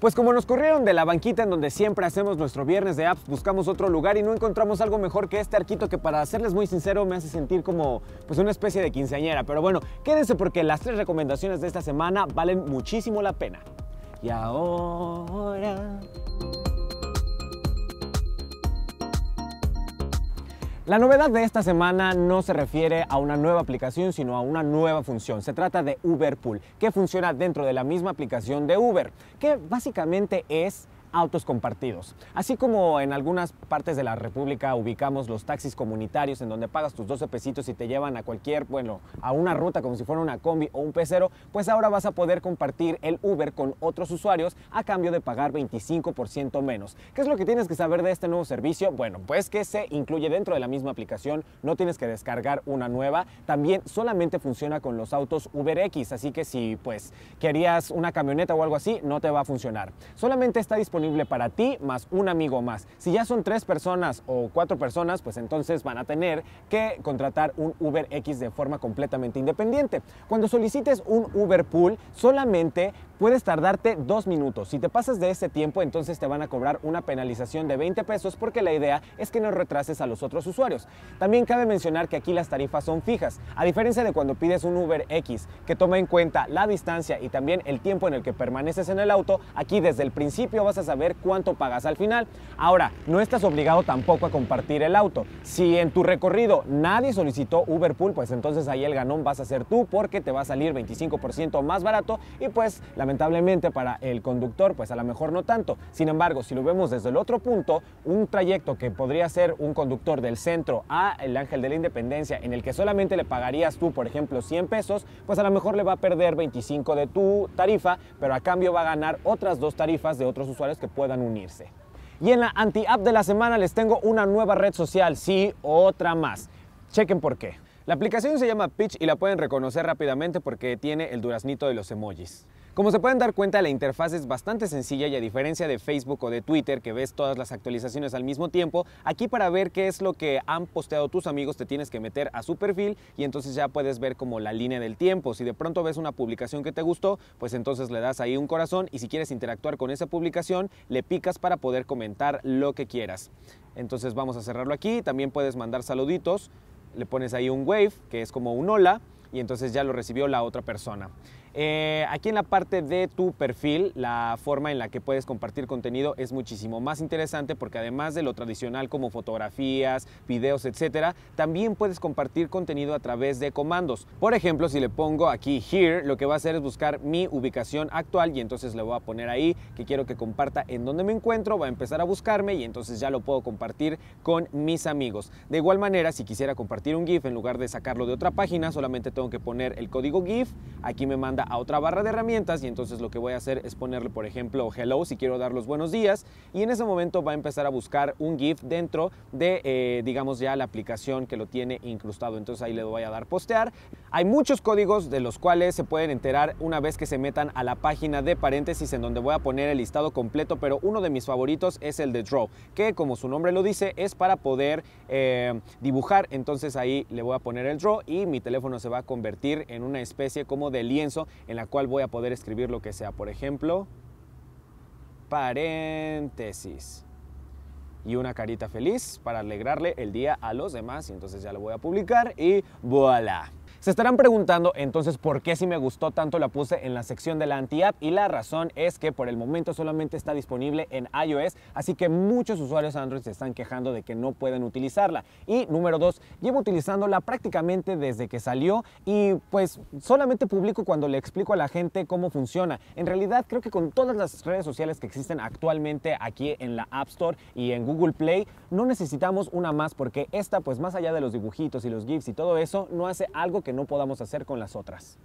Pues como nos corrieron de la banquita en donde siempre hacemos nuestro viernes de apps, buscamos otro lugar y no encontramos algo mejor que este arquito que para serles muy sincero me hace sentir como pues una especie de quinceañera. Pero bueno, quédense porque las tres recomendaciones de esta semana valen muchísimo la pena. Y ahora... La novedad de esta semana no se refiere a una nueva aplicación, sino a una nueva función. Se trata de Uber Pool, que funciona dentro de la misma aplicación de Uber, que básicamente es autos compartidos. Así como en algunas partes de la República ubicamos los taxis comunitarios en donde pagas tus 12 pesitos y te llevan a cualquier, bueno, a una ruta como si fuera una combi o un pecero, pues ahora vas a poder compartir el Uber con otros usuarios a cambio de pagar 25% menos. ¿Qué es lo que tienes que saber de este nuevo servicio? Bueno, pues que se incluye dentro de la misma aplicación, no tienes que descargar una nueva, también solamente funciona con los autos UberX, así que si pues querías una camioneta o algo así, no te va a funcionar. Solamente está disponible para ti más un amigo más. Si ya son tres personas o cuatro personas, pues entonces van a tener que contratar un Uber X de forma completamente independiente. Cuando solicites un Uber Pool, solamente puedes tardarte dos minutos. Si te pasas de ese tiempo, entonces te van a cobrar una penalización de 20 pesos porque la idea es que no retrases a los otros usuarios. También cabe mencionar que aquí las tarifas son fijas, a diferencia de cuando pides un Uber X, que toma en cuenta la distancia y también el tiempo en el que permaneces en el auto, aquí desde el principio vas a saber cuánto pagas al final. Ahora, no estás obligado tampoco a compartir el auto. Si en tu recorrido nadie solicitó Uber Pool, pues entonces ahí el ganón vas a ser tú porque te va a salir 25% más barato y pues la Lamentablemente para el conductor, pues a lo mejor no tanto. Sin embargo, si lo vemos desde el otro punto, un trayecto que podría ser un conductor del centro a el Ángel de la Independencia, en el que solamente le pagarías tú, por ejemplo, 100 pesos, pues a lo mejor le va a perder 25 de tu tarifa, pero a cambio va a ganar otras dos tarifas de otros usuarios que puedan unirse. Y en la anti-app de la semana les tengo una nueva red social, sí, otra más. Chequen por qué. La aplicación se llama Pitch y la pueden reconocer rápidamente porque tiene el duraznito de los emojis. Como se pueden dar cuenta, la interfaz es bastante sencilla y a diferencia de Facebook o de Twitter, que ves todas las actualizaciones al mismo tiempo, aquí para ver qué es lo que han posteado tus amigos te tienes que meter a su perfil y entonces ya puedes ver como la línea del tiempo. Si de pronto ves una publicación que te gustó, pues entonces le das ahí un corazón y si quieres interactuar con esa publicación, le picas para poder comentar lo que quieras. Entonces vamos a cerrarlo aquí, también puedes mandar saluditos, le pones ahí un wave, que es como un hola, y entonces ya lo recibió la otra persona. Eh, aquí en la parte de tu perfil, la forma en la que puedes compartir contenido es muchísimo más interesante porque además de lo tradicional como fotografías, videos, etcétera, también puedes compartir contenido a través de comandos. Por ejemplo, si le pongo aquí here, lo que va a hacer es buscar mi ubicación actual y entonces le voy a poner ahí que quiero que comparta en dónde me encuentro, va a empezar a buscarme y entonces ya lo puedo compartir con mis amigos. De igual manera, si quisiera compartir un GIF en lugar de sacarlo de otra página, solamente tengo que poner el código GIF, aquí me manda a otra barra de herramientas y entonces lo que voy a hacer es ponerle, por ejemplo, hello si quiero dar los buenos días y en ese momento va a empezar a buscar un GIF dentro de, eh, digamos, ya la aplicación que lo tiene incrustado. Entonces ahí le voy a dar postear. Hay muchos códigos de los cuales se pueden enterar una vez que se metan a la página de paréntesis en donde voy a poner el listado completo, pero uno de mis favoritos es el de Draw, que como su nombre lo dice, es para poder eh, dibujar. Entonces ahí le voy a poner el Draw y mi teléfono se va a convertir en una especie como de lienzo en la cual voy a poder escribir lo que sea. Por ejemplo, paréntesis. Y una carita feliz para alegrarle el día a los demás. Y entonces ya lo voy a publicar y voilà. Se estarán preguntando entonces por qué si me gustó tanto la puse en la sección de la anti-app y la razón es que por el momento solamente está disponible en iOS, así que muchos usuarios Android se están quejando de que no pueden utilizarla. Y número dos, llevo utilizándola prácticamente desde que salió y pues solamente publico cuando le explico a la gente cómo funciona. En realidad creo que con todas las redes sociales que existen actualmente aquí en la App Store y en Google Play, no necesitamos una más porque esta pues más allá de los dibujitos y los GIFs y todo eso, no hace algo que no podamos hacer con las otras.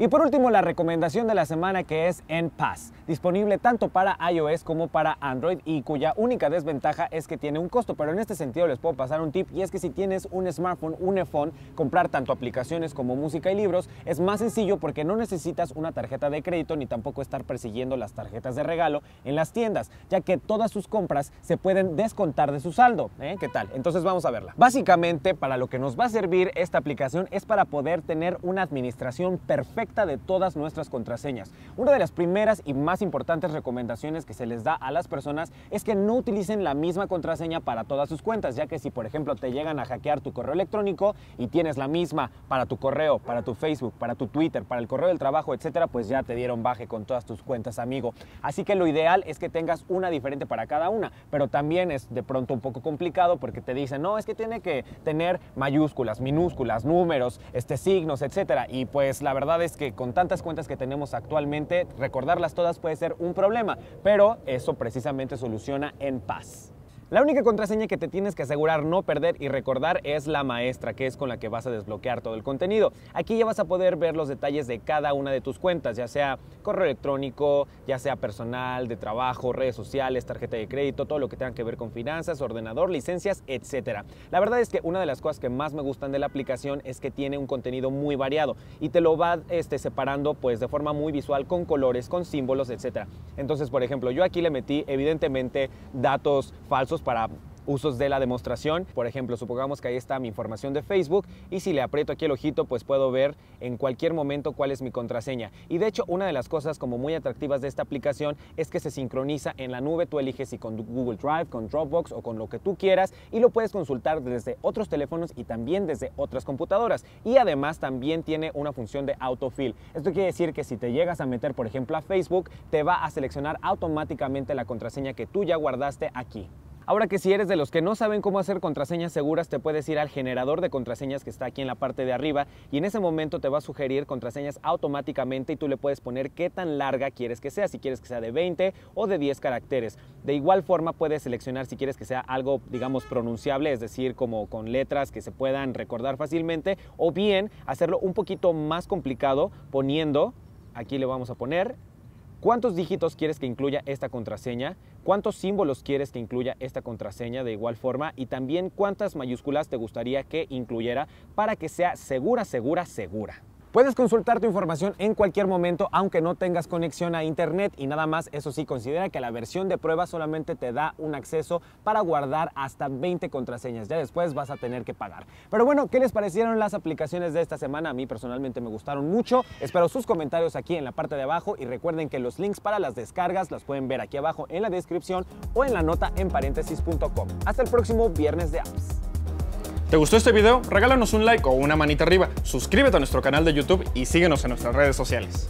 Y por último, la recomendación de la semana que es en Pass, disponible tanto para iOS como para Android y cuya única desventaja es que tiene un costo, pero en este sentido les puedo pasar un tip y es que si tienes un smartphone, un iPhone, comprar tanto aplicaciones como música y libros es más sencillo porque no necesitas una tarjeta de crédito ni tampoco estar persiguiendo las tarjetas de regalo en las tiendas, ya que todas sus compras se pueden descontar de su saldo. ¿eh? ¿Qué tal? Entonces vamos a verla. Básicamente, para lo que nos va a servir esta aplicación es para poder tener una administración perfecta de todas nuestras contraseñas. Una de las primeras y más importantes recomendaciones que se les da a las personas es que no utilicen la misma contraseña para todas sus cuentas, ya que si por ejemplo te llegan a hackear tu correo electrónico y tienes la misma para tu correo, para tu Facebook, para tu Twitter, para el correo del trabajo, etcétera, pues ya te dieron baje con todas tus cuentas, amigo. Así que lo ideal es que tengas una diferente para cada una, pero también es de pronto un poco complicado porque te dicen, no, es que tiene que tener mayúsculas, minúsculas, números, este, signos, etcétera. Y pues la verdad es que con tantas cuentas que tenemos actualmente, recordarlas todas puede ser un problema, pero eso precisamente soluciona en paz. La única contraseña que te tienes que asegurar no perder y recordar es la maestra, que es con la que vas a desbloquear todo el contenido. Aquí ya vas a poder ver los detalles de cada una de tus cuentas, ya sea correo electrónico, ya sea personal, de trabajo, redes sociales, tarjeta de crédito, todo lo que tenga que ver con finanzas, ordenador, licencias, etc. La verdad es que una de las cosas que más me gustan de la aplicación es que tiene un contenido muy variado y te lo va este, separando pues de forma muy visual con colores, con símbolos, etc. Entonces, por ejemplo, yo aquí le metí evidentemente datos falsos para usos de la demostración. Por ejemplo, supongamos que ahí está mi información de Facebook y si le aprieto aquí el ojito, pues puedo ver en cualquier momento cuál es mi contraseña. Y de hecho, una de las cosas como muy atractivas de esta aplicación es que se sincroniza en la nube. Tú eliges si con Google Drive, con Dropbox o con lo que tú quieras y lo puedes consultar desde otros teléfonos y también desde otras computadoras. Y además también tiene una función de autofill. Esto quiere decir que si te llegas a meter, por ejemplo, a Facebook, te va a seleccionar automáticamente la contraseña que tú ya guardaste aquí. Ahora que si eres de los que no saben cómo hacer contraseñas seguras, te puedes ir al generador de contraseñas que está aquí en la parte de arriba y en ese momento te va a sugerir contraseñas automáticamente y tú le puedes poner qué tan larga quieres que sea, si quieres que sea de 20 o de 10 caracteres. De igual forma puedes seleccionar si quieres que sea algo, digamos, pronunciable, es decir, como con letras que se puedan recordar fácilmente, o bien hacerlo un poquito más complicado poniendo, aquí le vamos a poner cuántos dígitos quieres que incluya esta contraseña, cuántos símbolos quieres que incluya esta contraseña de igual forma y también cuántas mayúsculas te gustaría que incluyera para que sea segura, segura, segura. Puedes consultar tu información en cualquier momento aunque no tengas conexión a internet y nada más, eso sí, considera que la versión de prueba solamente te da un acceso para guardar hasta 20 contraseñas, ya después vas a tener que pagar. Pero bueno, ¿qué les parecieron las aplicaciones de esta semana? A mí personalmente me gustaron mucho, espero sus comentarios aquí en la parte de abajo y recuerden que los links para las descargas las pueden ver aquí abajo en la descripción o en la nota en paréntesis.com. Hasta el próximo viernes de apps. ¿Te gustó este video? Regálanos un like o una manita arriba, suscríbete a nuestro canal de YouTube y síguenos en nuestras redes sociales.